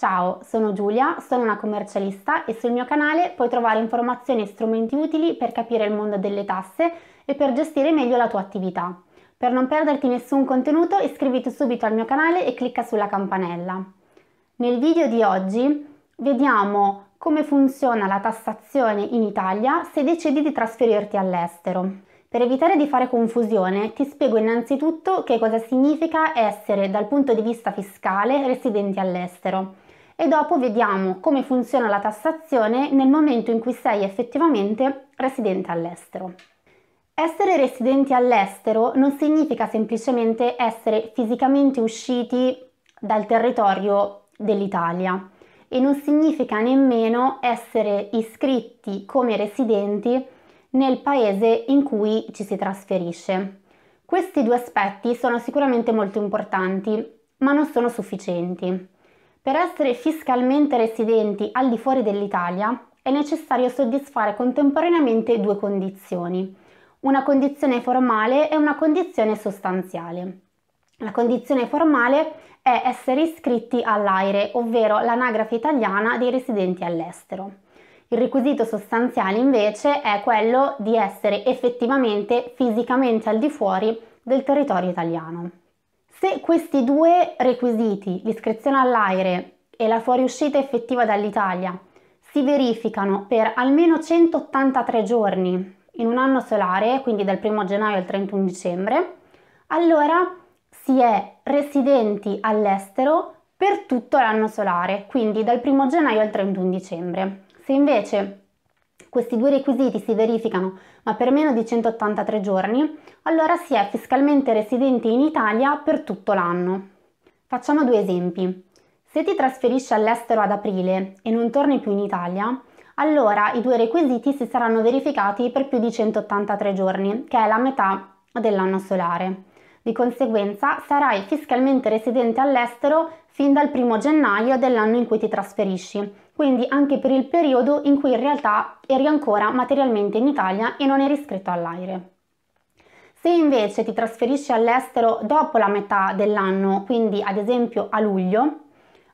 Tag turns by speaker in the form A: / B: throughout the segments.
A: Ciao, sono Giulia, sono una commercialista e sul mio canale puoi trovare informazioni e strumenti utili per capire il mondo delle tasse e per gestire meglio la tua attività. Per non perderti nessun contenuto iscriviti subito al mio canale e clicca sulla campanella. Nel video di oggi vediamo come funziona la tassazione in Italia se decidi di trasferirti all'estero. Per evitare di fare confusione ti spiego innanzitutto che cosa significa essere dal punto di vista fiscale residenti all'estero e dopo vediamo come funziona la tassazione nel momento in cui sei effettivamente residente all'estero. Essere residenti all'estero non significa semplicemente essere fisicamente usciti dal territorio dell'Italia e non significa nemmeno essere iscritti come residenti nel paese in cui ci si trasferisce. Questi due aspetti sono sicuramente molto importanti, ma non sono sufficienti. Per essere fiscalmente residenti al di fuori dell'Italia è necessario soddisfare contemporaneamente due condizioni, una condizione formale e una condizione sostanziale. La condizione formale è essere iscritti all'AIRE, ovvero l'anagrafe italiana dei residenti all'estero. Il requisito sostanziale invece è quello di essere effettivamente fisicamente al di fuori del territorio italiano. Se questi due requisiti, l'iscrizione all'aire e la fuoriuscita effettiva dall'Italia, si verificano per almeno 183 giorni in un anno solare, quindi dal 1 gennaio al 31 dicembre, allora si è residenti all'estero per tutto l'anno solare, quindi dal 1 gennaio al 31 dicembre. Se invece questi due requisiti si verificano ma per meno di 183 giorni, allora si è fiscalmente residente in Italia per tutto l'anno. Facciamo due esempi. Se ti trasferisci all'estero ad aprile e non torni più in Italia, allora i due requisiti si saranno verificati per più di 183 giorni, che è la metà dell'anno solare. Di conseguenza sarai fiscalmente residente all'estero fin dal primo gennaio dell'anno in cui ti trasferisci, quindi anche per il periodo in cui in realtà eri ancora materialmente in Italia e non eri iscritto all'aire. Se invece ti trasferisci all'estero dopo la metà dell'anno, quindi ad esempio a luglio,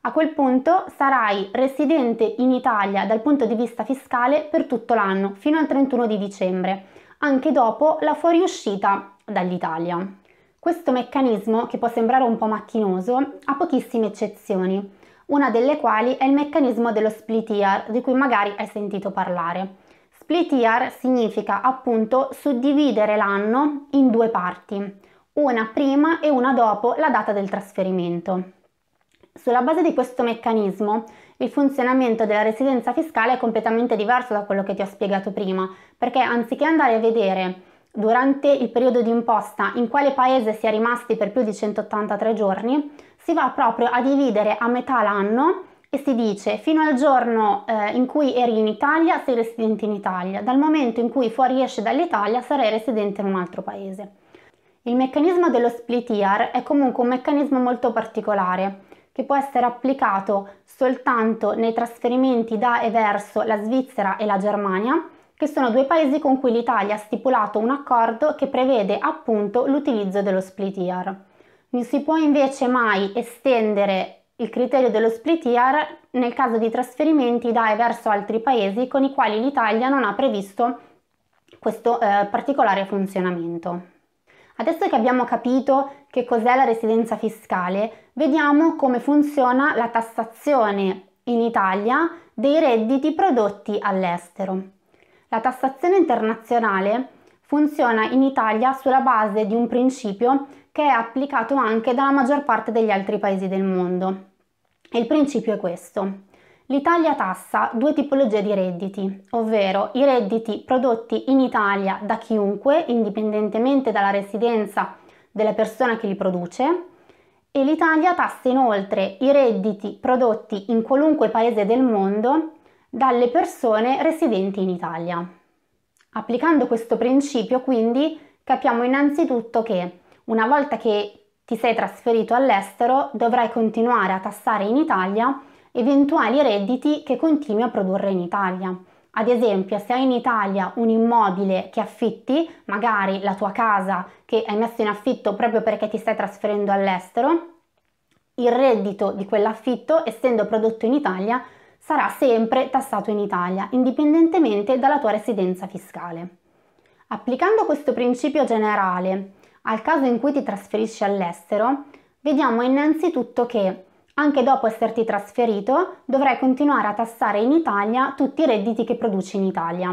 A: a quel punto sarai residente in Italia dal punto di vista fiscale per tutto l'anno, fino al 31 di dicembre, anche dopo la fuoriuscita dall'Italia. Questo meccanismo, che può sembrare un po' macchinoso, ha pochissime eccezioni, una delle quali è il meccanismo dello split ear, di cui magari hai sentito parlare. Split ear significa appunto suddividere l'anno in due parti, una prima e una dopo la data del trasferimento. Sulla base di questo meccanismo, il funzionamento della residenza fiscale è completamente diverso da quello che ti ho spiegato prima, perché anziché andare a vedere durante il periodo di imposta in quale paese si è rimasti per più di 183 giorni, si va proprio a dividere a metà l'anno e si dice fino al giorno eh, in cui eri in Italia sei residente in Italia, dal momento in cui fuoriesci dall'Italia sarai residente in un altro paese. Il meccanismo dello split year è comunque un meccanismo molto particolare che può essere applicato soltanto nei trasferimenti da e verso la Svizzera e la Germania che sono due paesi con cui l'Italia ha stipulato un accordo che prevede appunto l'utilizzo dello split year. Non si può invece mai estendere il criterio dello split year nel caso di trasferimenti da e verso altri paesi con i quali l'Italia non ha previsto questo eh, particolare funzionamento. Adesso che abbiamo capito che cos'è la residenza fiscale, vediamo come funziona la tassazione in Italia dei redditi prodotti all'estero. La tassazione internazionale funziona in Italia sulla base di un principio che è applicato anche dalla maggior parte degli altri paesi del mondo. E il principio è questo. L'Italia tassa due tipologie di redditi, ovvero i redditi prodotti in Italia da chiunque, indipendentemente dalla residenza della persona che li produce, e l'Italia tassa inoltre i redditi prodotti in qualunque paese del mondo dalle persone residenti in Italia. Applicando questo principio quindi capiamo innanzitutto che una volta che ti sei trasferito all'estero dovrai continuare a tassare in Italia eventuali redditi che continui a produrre in Italia. Ad esempio, se hai in Italia un immobile che affitti, magari la tua casa che hai messo in affitto proprio perché ti stai trasferendo all'estero, il reddito di quell'affitto, essendo prodotto in Italia, sarà sempre tassato in Italia, indipendentemente dalla tua residenza fiscale. Applicando questo principio generale al caso in cui ti trasferisci all'estero, vediamo innanzitutto che anche dopo esserti trasferito dovrai continuare a tassare in Italia tutti i redditi che produci in Italia.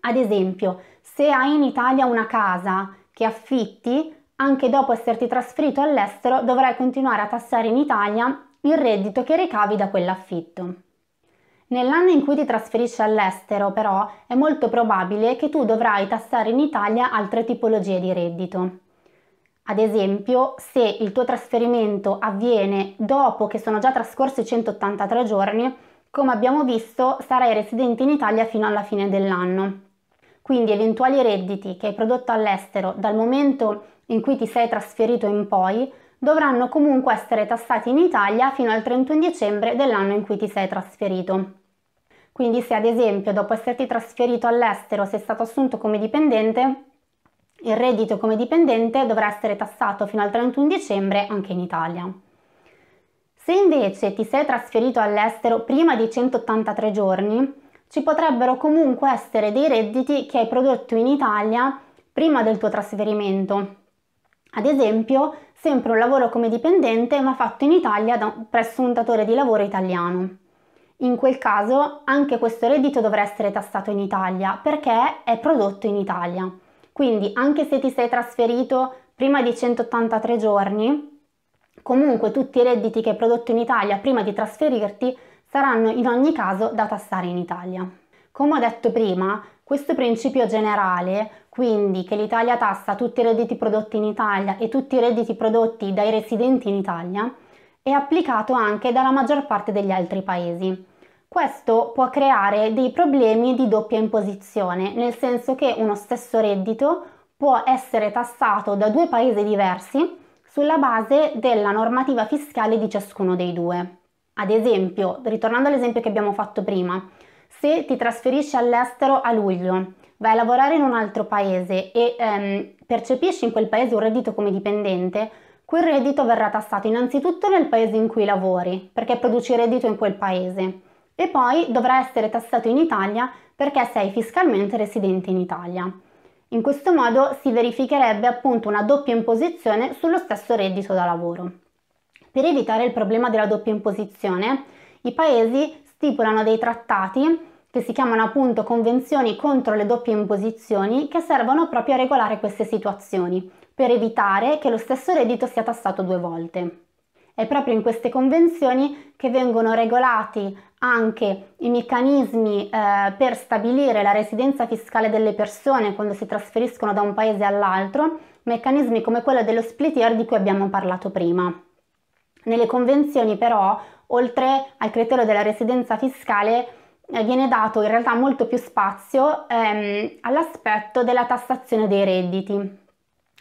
A: Ad esempio, se hai in Italia una casa che affitti, anche dopo esserti trasferito all'estero dovrai continuare a tassare in Italia il reddito che ricavi da quell'affitto. Nell'anno in cui ti trasferisci all'estero, però, è molto probabile che tu dovrai tassare in Italia altre tipologie di reddito. Ad esempio, se il tuo trasferimento avviene dopo che sono già trascorsi 183 giorni, come abbiamo visto, sarai residente in Italia fino alla fine dell'anno. Quindi eventuali redditi che hai prodotto all'estero dal momento in cui ti sei trasferito in poi dovranno comunque essere tassati in Italia fino al 31 dicembre dell'anno in cui ti sei trasferito. Quindi se ad esempio dopo esserti trasferito all'estero sei stato assunto come dipendente, il reddito come dipendente dovrà essere tassato fino al 31 dicembre anche in Italia. Se invece ti sei trasferito all'estero prima di 183 giorni, ci potrebbero comunque essere dei redditi che hai prodotto in Italia prima del tuo trasferimento. Ad esempio, sempre un lavoro come dipendente ma fatto in Italia da, presso un datore di lavoro italiano. In quel caso anche questo reddito dovrà essere tassato in Italia perché è prodotto in Italia. Quindi anche se ti sei trasferito prima di 183 giorni, comunque tutti i redditi che hai prodotto in Italia prima di trasferirti saranno in ogni caso da tassare in Italia. Come ho detto prima, questo principio generale, quindi che l'Italia tassa tutti i redditi prodotti in Italia e tutti i redditi prodotti dai residenti in Italia, è applicato anche dalla maggior parte degli altri paesi. Questo può creare dei problemi di doppia imposizione, nel senso che uno stesso reddito può essere tassato da due paesi diversi sulla base della normativa fiscale di ciascuno dei due. Ad esempio, ritornando all'esempio che abbiamo fatto prima, se ti trasferisci all'estero a luglio, vai a lavorare in un altro paese e ehm, percepisci in quel paese un reddito come dipendente, quel reddito verrà tassato innanzitutto nel paese in cui lavori, perché produci reddito in quel paese e poi dovrà essere tassato in Italia perché sei fiscalmente residente in Italia. In questo modo si verificherebbe appunto una doppia imposizione sullo stesso reddito da lavoro. Per evitare il problema della doppia imposizione, i paesi stipulano dei trattati che si chiamano appunto convenzioni contro le doppie imposizioni che servono proprio a regolare queste situazioni, per evitare che lo stesso reddito sia tassato due volte. È proprio in queste convenzioni che vengono regolati anche i meccanismi eh, per stabilire la residenza fiscale delle persone quando si trasferiscono da un paese all'altro, meccanismi come quello dello split year di cui abbiamo parlato prima. Nelle convenzioni però, oltre al criterio della residenza fiscale, eh, viene dato in realtà molto più spazio ehm, all'aspetto della tassazione dei redditi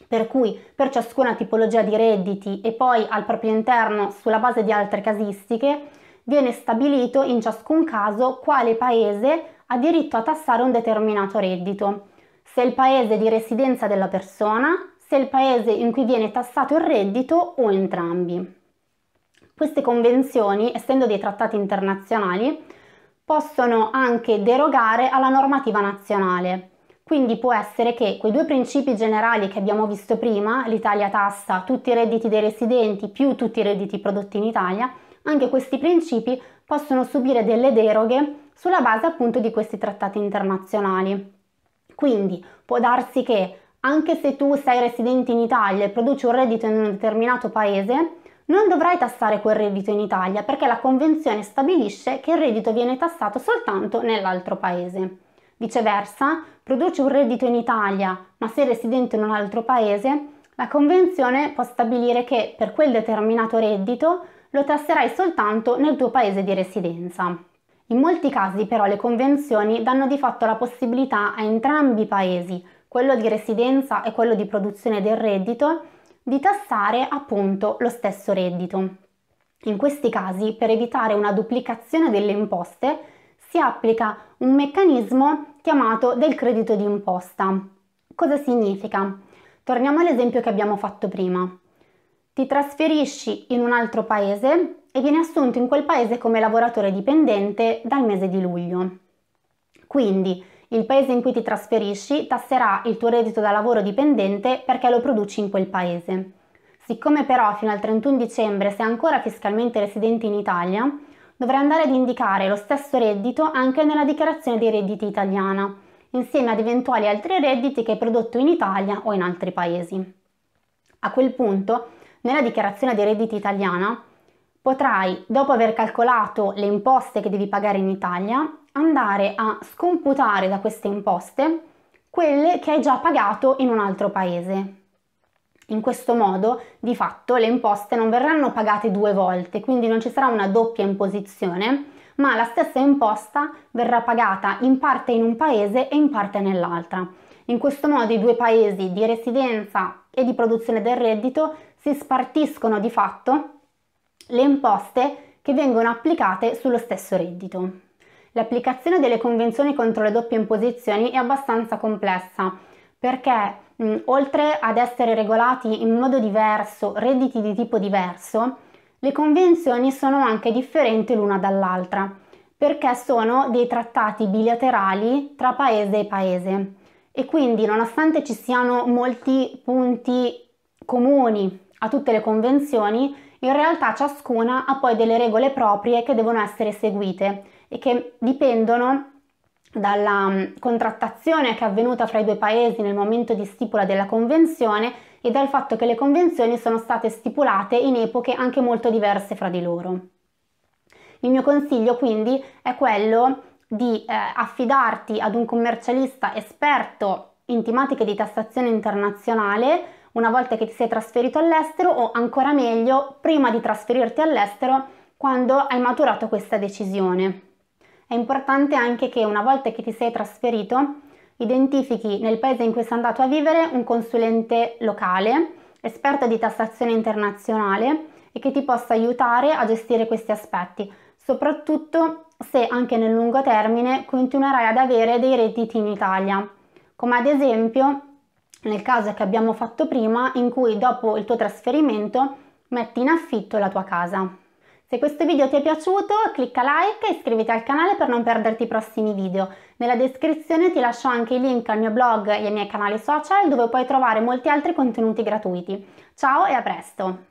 A: per cui per ciascuna tipologia di redditi e poi al proprio interno sulla base di altre casistiche viene stabilito in ciascun caso quale paese ha diritto a tassare un determinato reddito, se il paese di residenza della persona, se il paese in cui viene tassato il reddito o entrambi. Queste convenzioni, essendo dei trattati internazionali, possono anche derogare alla normativa nazionale quindi può essere che quei due principi generali che abbiamo visto prima, l'Italia tassa tutti i redditi dei residenti più tutti i redditi prodotti in Italia, anche questi principi possono subire delle deroghe sulla base appunto di questi trattati internazionali. Quindi può darsi che anche se tu sei residente in Italia e produci un reddito in un determinato paese, non dovrai tassare quel reddito in Italia perché la Convenzione stabilisce che il reddito viene tassato soltanto nell'altro paese. Viceversa, produce un reddito in Italia ma sei residente in un altro paese, la Convenzione può stabilire che per quel determinato reddito lo tasserai soltanto nel tuo paese di residenza. In molti casi però le convenzioni danno di fatto la possibilità a entrambi i paesi, quello di residenza e quello di produzione del reddito, di tassare appunto lo stesso reddito. In questi casi, per evitare una duplicazione delle imposte, si applica un meccanismo chiamato del credito di imposta. Cosa significa? Torniamo all'esempio che abbiamo fatto prima. Ti trasferisci in un altro paese e vieni assunto in quel paese come lavoratore dipendente dal mese di luglio. Quindi il paese in cui ti trasferisci tasserà il tuo reddito da lavoro dipendente perché lo produci in quel paese. Siccome però fino al 31 dicembre sei ancora fiscalmente residente in Italia, dovrà andare ad indicare lo stesso reddito anche nella dichiarazione dei redditi italiana, insieme ad eventuali altri redditi che hai prodotto in Italia o in altri paesi. A quel punto, nella dichiarazione dei redditi italiana, potrai, dopo aver calcolato le imposte che devi pagare in Italia, andare a scomputare da queste imposte quelle che hai già pagato in un altro paese, in questo modo, di fatto, le imposte non verranno pagate due volte, quindi non ci sarà una doppia imposizione, ma la stessa imposta verrà pagata in parte in un paese e in parte nell'altra. In questo modo i due paesi di residenza e di produzione del reddito si spartiscono di fatto le imposte che vengono applicate sullo stesso reddito. L'applicazione delle convenzioni contro le doppie imposizioni è abbastanza complessa perché Mm, oltre ad essere regolati in modo diverso redditi di tipo diverso, le convenzioni sono anche differenti l'una dall'altra, perché sono dei trattati bilaterali tra paese e paese. E quindi, nonostante ci siano molti punti comuni a tutte le convenzioni, in realtà ciascuna ha poi delle regole proprie che devono essere seguite e che dipendono dalla mm, contrattazione che è avvenuta fra i due paesi nel momento di stipula della convenzione e dal fatto che le convenzioni sono state stipulate in epoche anche molto diverse fra di loro. Il mio consiglio quindi è quello di eh, affidarti ad un commercialista esperto in tematiche di tassazione internazionale una volta che ti sei trasferito all'estero o ancora meglio prima di trasferirti all'estero quando hai maturato questa decisione. È importante anche che una volta che ti sei trasferito identifichi nel paese in cui sei andato a vivere un consulente locale, esperto di tassazione internazionale e che ti possa aiutare a gestire questi aspetti, soprattutto se anche nel lungo termine continuerai ad avere dei redditi in Italia, come ad esempio nel caso che abbiamo fatto prima in cui dopo il tuo trasferimento metti in affitto la tua casa. Se questo video ti è piaciuto clicca like e iscriviti al canale per non perderti i prossimi video. Nella descrizione ti lascio anche i link al mio blog e ai miei canali social dove puoi trovare molti altri contenuti gratuiti. Ciao e a presto!